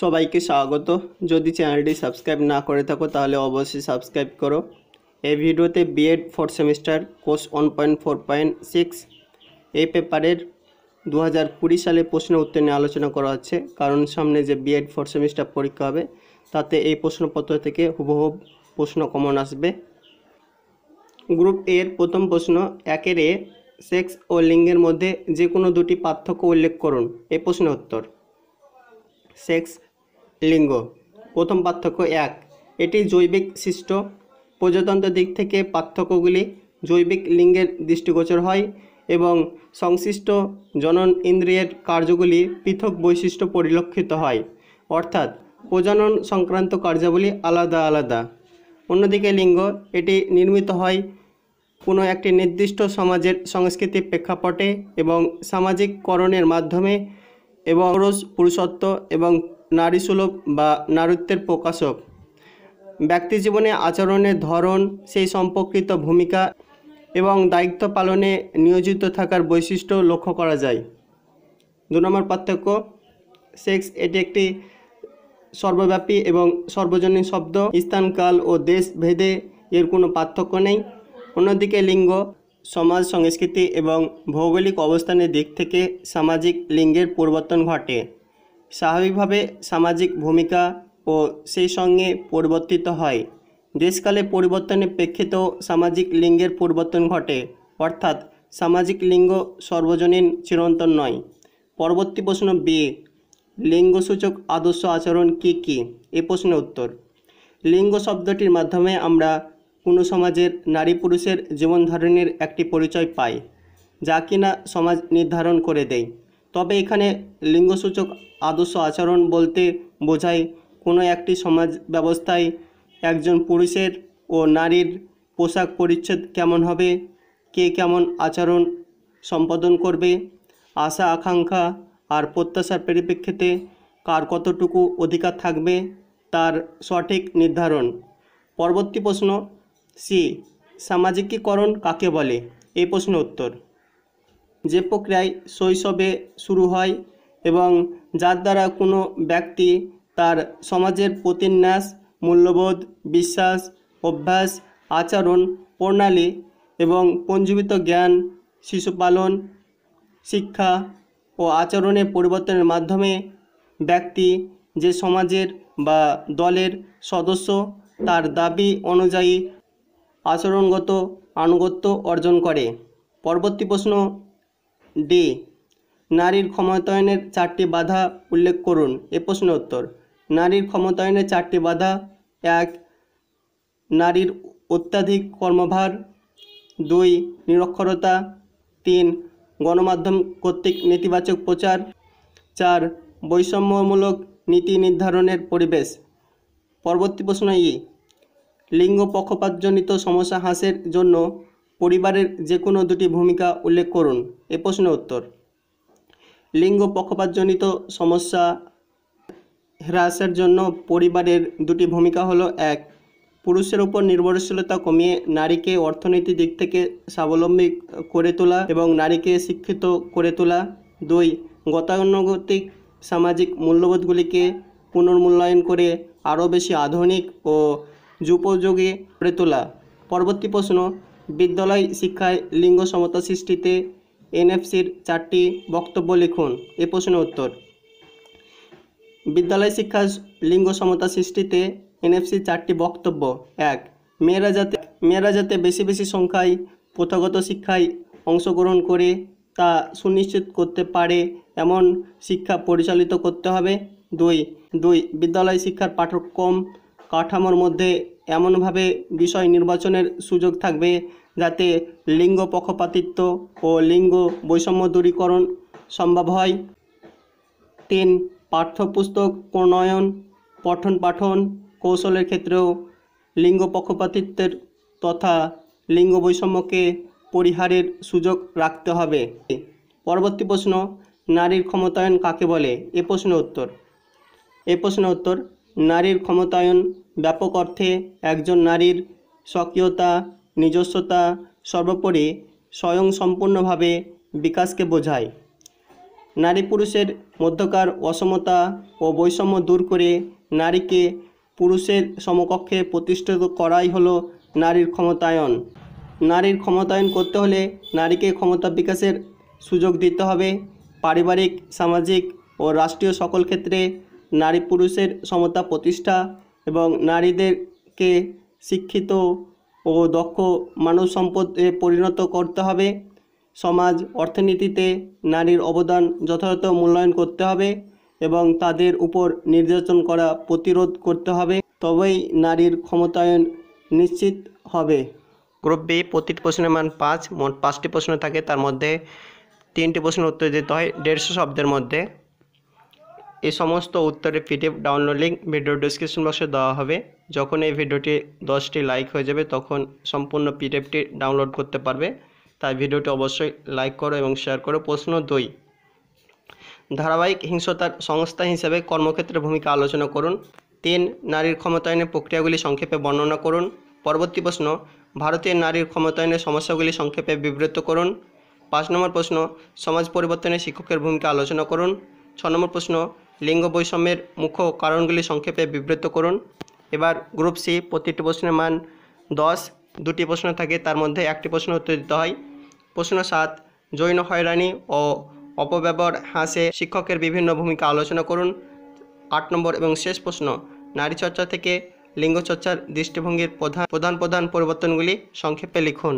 সবাইকে স্বাগত যদি চ্যানেলটি সাবস্ক্রাইব না করে থাকো তাহলে অবশ্যই সাবস্ক্রাইব করো এই ভিডিওতে BEd fourth semester course one point four point six এই পেপারের দু হাজার কুড়ি সালে প্রশ্ন উত্তর নিয়ে আলোচনা করা হচ্ছে কারণ সামনে যে বিএড ফোর সেমিস্টার পরীক্ষা হবে তাতে এই প্রশ্নপত্র থেকে হুবহু প্রশ্ন কমন আসবে গ্রুপ এর প্রথম প্রশ্ন একের এ সেক্স ও লিঙ্গের মধ্যে যে কোনো দুটি পার্থক্য উল্লেখ করুন এ প্রশ্নের উত্তর সেক্স লিঙ্গ প্রথম পার্থক্য এক এটি জৈবিক সৃষ্ট প্রজাতন্ত্র দিক থেকে পার্থক্যগুলি জৈবিক লিঙ্গের দৃষ্টিগোচর হয় এবং সংশ্লিষ্ট জনন ইন্দ্রিয়ের কার্যগুলি পৃথক বৈশিষ্ট্য পরিলক্ষিত হয় অর্থাৎ প্রজনন সংক্রান্ত কার্যাবলী আলাদা আলাদা অন্যদিকে লিঙ্গ এটি নির্মিত হয় কোনো একটি নির্দিষ্ট সমাজের সংস্কৃতি প্রেক্ষাপটে এবং সামাজিককরণের মাধ্যমে এবং পুরুষত্ব এবং নারী সুলভ বা নারীত্বের প্রকাশক ব্যক্তি জীবনে আচরণের ধরন সেই সম্পর্কিত ভূমিকা এবং দায়িত্ব পালনে নিয়োজিত থাকার বৈশিষ্ট্য লক্ষ্য করা যায় দু নম্বর পার্থক্য সেক্স এটি একটি সর্বব্যাপী এবং সর্বজনীন শব্দ স্থানকাল ও দেশ ভেদে এর কোনো পার্থক্য নেই অন্যদিকে লিঙ্গ সমাজ সংস্কৃতি এবং ভৌগোলিক অবস্থানের দিক থেকে সামাজিক লিঙ্গের পরিবর্তন ঘটে স্বাভাবিকভাবে সামাজিক ভূমিকা ও সেই সঙ্গে পরিবর্তিত হয় দেশকালে পরিবর্তনের প্রেক্ষিতেও সামাজিক লিঙ্গের পরিবর্তন ঘটে অর্থাৎ সামাজিক লিঙ্গ সর্বজনীন চিরন্তন নয় পরবর্তী প্রশ্ন বি লিঙ্গসূচক আদর্শ আচরণ কি কি এ প্রশ্নের উত্তর লিঙ্গ শব্দটির মাধ্যমে আমরা কোনো সমাজের নারী পুরুষের জীবনধারণের একটি পরিচয় পাই যা কিনা সমাজ নির্ধারণ করে দেয় তবে এখানে লিঙ্গসূচক আদর্শ আচরণ বলতে বোঝায় কোনো একটি সমাজ ব্যবস্থায় একজন পুরুষের ও নারীর পোশাক পরিচ্ছদ কেমন হবে কে কেমন আচরণ সম্পাদন করবে আশা আকাঙ্ক্ষা আর প্রত্যাশার পরিপ্রেক্ষিতে কার কতটুকু অধিকার থাকবে তার সঠিক নির্ধারণ পরবর্তী প্রশ্ন সি সামাজিকীকরণ কাকে বলে এই প্রশ্ন উত্তর যে প্রক্রিয়ায় শৈশবে শুরু হয় এবং যার দ্বারা কোনো ব্যক্তি তার সমাজের প্রতিন্যাস মূল্যবোধ বিশ্বাস অভ্যাস আচরণ প্রণালী এবং পঞ্জীবিত জ্ঞান শিশুপালন শিক্ষা ও আচরণের পরিবর্তনের মাধ্যমে ব্যক্তি যে সমাজের বা দলের সদস্য তার দাবি অনুযায়ী আচরণগত আনুগত্য অর্জন করে পরবর্তী প্রশ্ন ডি নারীর ক্ষমতায়নের চারটি বাধা উল্লেখ করুন এ প্রশ্ন উত্তর নারীর ক্ষমতায়নের চারটি বাধা এক নারীর অত্যাধিক কর্মভার দুই নিরক্ষরতা তিন গণমাধ্যম কর্তৃক নেতিবাচক প্রচার চার বৈষম্যমূলক নীতি নির্ধারণের পরিবেশ পরবর্তী প্রশ্ন ই লিঙ্গ পক্ষপাতজনিত সমস্যা হ্রাসের জন্য পরিবারের যে কোনো দুটি ভূমিকা উল্লেখ করুন এ প্রশ্নের উত্তর লিঙ্গ পক্ষপাতজনিত সমস্যা হ্রাসের জন্য পরিবারের দুটি ভূমিকা হলো এক পুরুষের উপর নির্ভরশীলতা কমিয়ে নারীকে অর্থনৈতিক দিক থেকে স্বাবলম্বী করে তোলা এবং নারীকে শিক্ষিত করে তোলা দুই গতানুগতিক সামাজিক মূল্যবোধগুলিকে পুনর্মূল্যায়ন করে আরও বেশি আধুনিক ও যুপযোগী করে তোলা পরবর্তী প্রশ্ন বিদ্যালয় শিক্ষায় লিঙ্গ সমতা সৃষ্টিতে এনএফসির চারটি বক্তব্য লিখুন এ প্রশ্নের উত্তর বিদ্যালয় শিক্ষা লিঙ্গ সমতা সৃষ্টিতে এনএফসির চারটি বক্তব্য এক মেয়েরা যাতে মেয়েরা যাতে বেশি বেশি সংখ্যায় প্রথাগত শিক্ষায় অংশগ্রহণ করে তা সুনিশ্চিত করতে পারে এমন শিক্ষা পরিচালিত করতে হবে দুই দুই বিদ্যালয় শিক্ষার পাঠ্যক্রম কাঠামোর মধ্যে এমনভাবে বিষয় নির্বাচনের সুযোগ থাকবে যাতে লিঙ্গ পক্ষপাতিত্ব ও লিঙ্গ বৈষম্য দূরীকরণ সম্ভব হয় তিন পাঠ্যপুস্তক প্রণয়ন পঠন পাঠন কৌশলের ক্ষেত্রেও লিঙ্গ পক্ষপাতিত্বের তথা লিঙ্গ বৈষম্যকে পরিহারের সুযোগ রাখতে হবে পরবর্তী প্রশ্ন নারীর ক্ষমতায়ন কাকে বলে এ প্রশ্নের উত্তর এ প্রশ্নের উত্তর নারীর ক্ষমতায়ন ব্যাপক অর্থে একজন নারীর সক্রিয়তা নিজস্বতা সর্বোপরি স্বয়ংসম্পূর্ণভাবে বিকাশকে বোঝায় নারী পুরুষের মধ্যকার অসমতা ও বৈষম্য দূর করে নারীকে পুরুষের সমকক্ষে প্রতিষ্ঠিত করাই হলো নারীর ক্ষমতায়ন নারীর ক্ষমতায়ন করতে হলে নারীকে ক্ষমতা বিকাশের সুযোগ দিতে হবে পারিবারিক সামাজিক ও রাষ্ট্রীয় সকল ক্ষেত্রে নারী পুরুষের সমতা প্রতিষ্ঠা এবং নারীদেরকে শিক্ষিত ও দক্ষ মানব সম্পদে পরিণত করতে হবে সমাজ অর্থনীতিতে নারীর অবদান যথাযথ মূল্যায়ন করতে হবে এবং তাদের উপর নির্যাতন করা প্রতিরোধ করতে হবে তবেই নারীর ক্ষমতায়ন নিশ্চিত হবে গ্রুপ বি প্রতিটি প্রশ্নের মান পাঁচ মোট পাঁচটি প্রশ্ন থাকে তার মধ্যে তিনটি প্রশ্নের উত্তর দিতে হয় দেড়শো শব্দের মধ্যে এ সমস্ত উত্তরের PDF download link video description বক্সে দেওয়া হবে যখন এই ভিডিওটি দশটি লাইক হয়ে যাবে তখন সম্পূর্ণ পিডিএফটি ডাউনলোড করতে পারবে তাই ভিডিওটি অবশ্যই লাইক করো এবং শেয়ার করো প্রশ্ন দুই ধারাবাহিক হিংসতার সংস্থা হিসেবে কর্মক্ষেত্রে ভূমিকা আলোচনা করুন তিন নারীর ক্ষমতায়নের প্রক্রিয়াগুলি সংক্ষেপে বর্ণনা করুন পরবর্তী প্রশ্ন ভারতীয় নারীর ক্ষমতায়নের সমস্যাগুলি সংক্ষেপে বিবৃত করুন পাঁচ নম্বর প্রশ্ন সমাজ পরিবর্তনে শিক্ষকের ভূমিকা আলোচনা করুন ছ নম্বর প্রশ্ন লিঙ্গ বৈষম্যের মুখ্য কারণগুলি সংক্ষেপে বিবৃত করুন এবার গ্রুপ সি প্রতিটি প্রশ্নের মান দশ দুটি প্রশ্ন থাকে তার মধ্যে একটি প্রশ্ন উত্তর দিতে হয় প্রশ্ন সাত জৈন হয়রানি ও অপব্যবহার হাসে শিক্ষকের বিভিন্ন ভূমিকা আলোচনা করুন আট নম্বর এবং শেষ প্রশ্ন নারী চর্চা থেকে লিঙ্গ চর্চার দৃষ্টিভঙ্গির প্রধান প্রধান প্রধান পরিবর্তনগুলি সংক্ষেপে লিখুন